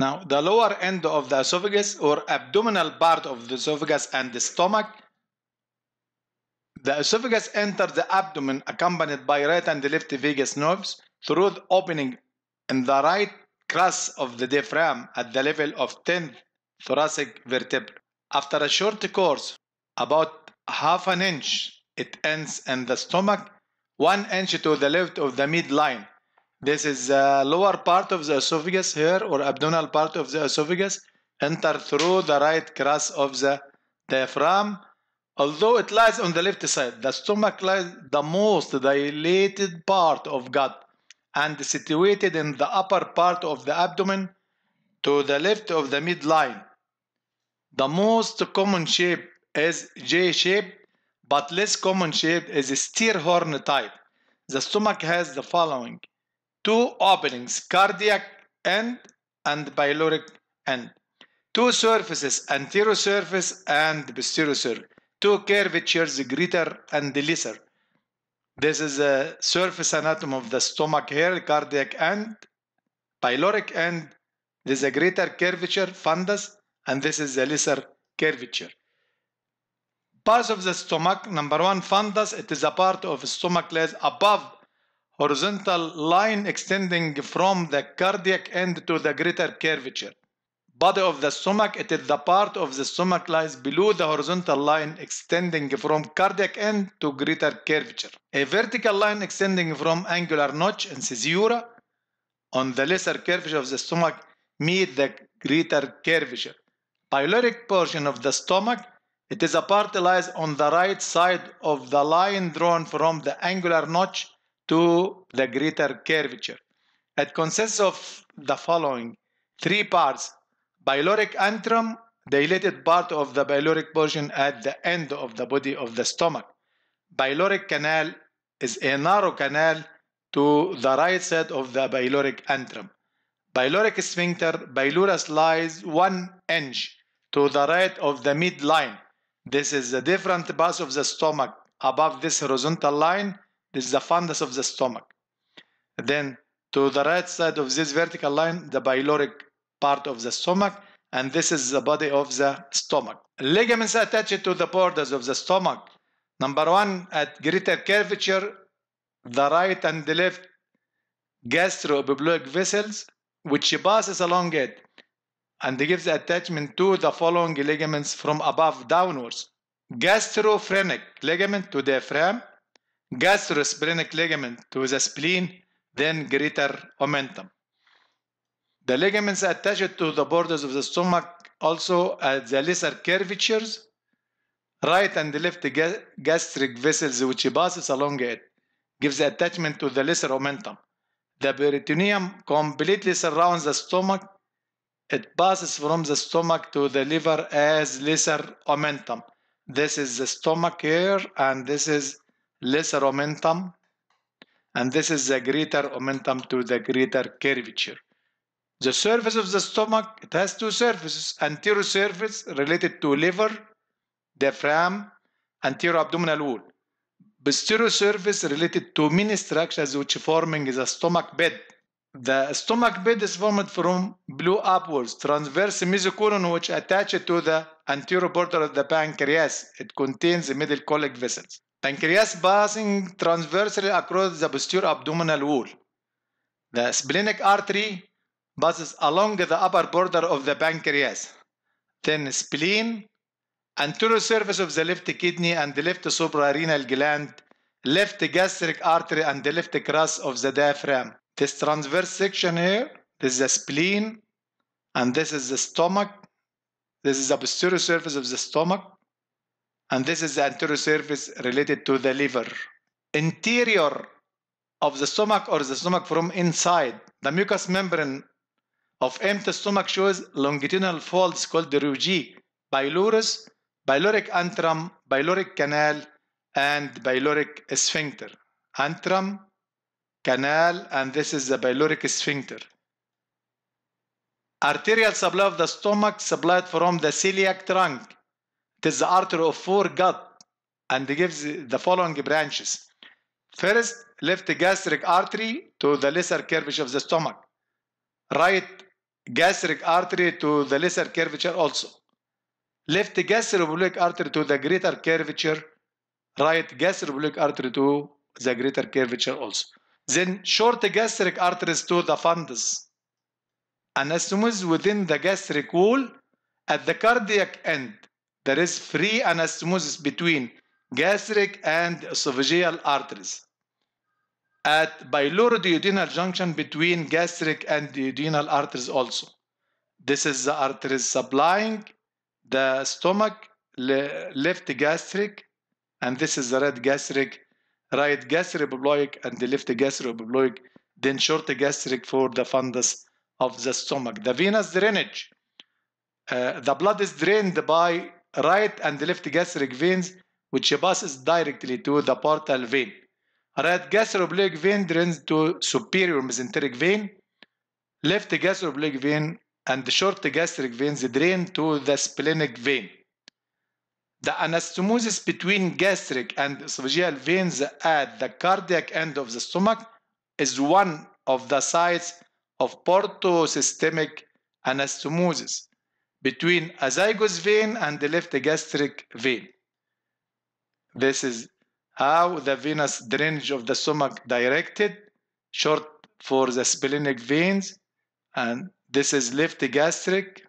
Now, the lower end of the esophagus or abdominal part of the esophagus and the stomach. The esophagus enters the abdomen accompanied by right and left vagus nerves through the opening in the right crust of the diaphragm at the level of 10th thoracic vertebra. After a short course, about half an inch, it ends in the stomach, one inch to the left of the midline this is the lower part of the esophagus here or abdominal part of the esophagus enter through the right crust of the diaphragm. Although it lies on the left side, the stomach lies the most dilated part of gut and situated in the upper part of the abdomen to the left of the midline. The most common shape is J shaped but less common shape is steer horn type. The stomach has the following two openings, cardiac end and pyloric end. Two surfaces, anterior surface and posterior surface. Two curvatures, greater and lesser. This is the surface anatomy of the stomach here, cardiac end, pyloric end. This is a greater curvature, fundus, and this is the lesser curvature. Parts of the stomach, number one, fundus, it is a part of stomach layer above horizontal line extending from the cardiac end to the greater curvature. Body of the stomach, it is the part of the stomach lies below the horizontal line extending from cardiac end to greater curvature. A vertical line extending from angular notch and caesura on the lesser curvature of the stomach meet the greater curvature. Pyloric portion of the stomach it is a part lies on the right side of the line drawn from the angular notch to the greater curvature. It consists of the following three parts pyloric antrum, the dilated part of the pyloric portion at the end of the body of the stomach. Pyloric canal is a narrow canal to the right side of the pyloric antrum. Pyloric sphincter, pylorus lies one inch to the right of the midline. This is the different part of the stomach above this horizontal line this is the fundus of the stomach. Then to the right side of this vertical line, the pyloric part of the stomach, and this is the body of the stomach. Ligaments attached to the borders of the stomach. Number one, at greater curvature, the right and the left gastroepiploic vessels, which passes along it and gives attachment to the following ligaments from above downwards. Gastrophrenic ligament to diaphragm, gastrosplenic ligament to the spleen, then greater omentum. The ligaments attached to the borders of the stomach also at uh, the lesser curvatures, right and left gastric vessels which passes along it, gives attachment to the lesser omentum. The peritoneum completely surrounds the stomach. It passes from the stomach to the liver as lesser omentum. This is the stomach here and this is lesser momentum and this is the greater momentum to the greater curvature. The surface of the stomach, it has two surfaces, anterior surface related to liver, diaphragm, anterior abdominal wall. Posterior surface related to many structures which forming the stomach bed. The stomach bed is formed from blue upwards, transverse mesocolon which attached to the anterior border of the pancreas. It contains the middle colic vessels. Pancreas passing transversely across the posterior abdominal wall. The splenic artery passes along the upper border of the pancreas, then spleen, anterior surface of the left kidney and the left suprarenal gland, left gastric artery and the left crus of the diaphragm. This transverse section here, this is the spleen, and this is the stomach. This is the posterior surface of the stomach and this is the anterior surface related to the liver. Interior of the stomach or the stomach from inside, the mucous membrane of empty stomach shows longitudinal folds called the rugae, bilirus, biloric antrum, biloric canal, and biloric sphincter. Antrum, canal, and this is the biloric sphincter. Arterial supply of the stomach supplied from the celiac trunk is the artery of four gut and gives the following branches. First, left gastric artery to the lesser curvature of the stomach. Right gastric artery to the lesser curvature also. Left gastrobulonic artery to the greater curvature. Right gastrobulonic artery to the greater curvature also. Then short gastric arteries to the fundus. Anastomos within the gastric wall at the cardiac end there is free anastomosis between gastric and esophageal arteries at biloroduodenal junction between gastric and duodenal arteries also. This is the arteries supplying the stomach, le left gastric, and this is the right gastric, right gastropubloic and the left gastropubloic, then short gastric for the fundus of the stomach. The venous drainage. Uh, the blood is drained by right and left gastric veins which passes directly to the portal vein. Right gastroblique vein drains to superior mesenteric vein. Left gastroblique vein and short gastric veins drain to the splenic vein. The anastomosis between gastric and esophageal veins at the cardiac end of the stomach is one of the sites of portosystemic anastomosis between a zygous vein and the left gastric vein. This is how the venous drainage of the stomach directed, short for the splenic veins, and this is left gastric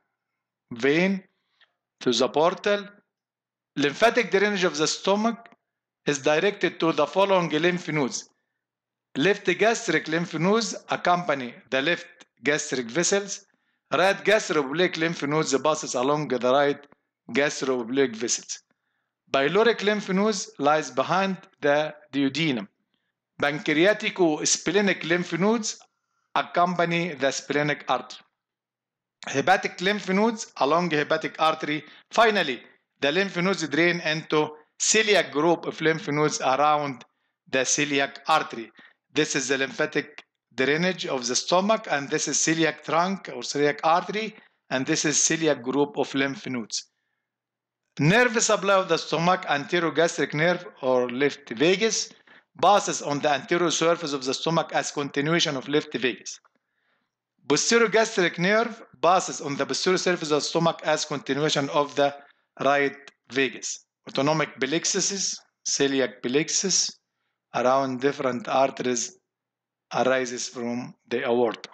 vein to the portal. Lymphatic drainage of the stomach is directed to the following lymph nodes. Left gastric lymph nodes accompany the left gastric vessels Right gastric lymph nodes passes along the right gastrooblique vessels. Pyloric lymph nodes lies behind the duodenum. or splenic lymph nodes accompany the splenic artery. Hepatic lymph nodes along hepatic artery. Finally, the lymph nodes drain into celiac group of lymph nodes around the celiac artery. This is the lymphatic drainage of the stomach, and this is celiac trunk or celiac artery, and this is celiac group of lymph nodes. Nerve supply of the stomach, anterogastric nerve or left vagus, passes on the anterior surface of the stomach as continuation of left vagus. Posterior gastric nerve passes on the posterior surface of the stomach as continuation of the right vagus. Autonomic plexuses, celiac plexus, around different arteries arises from the aorta.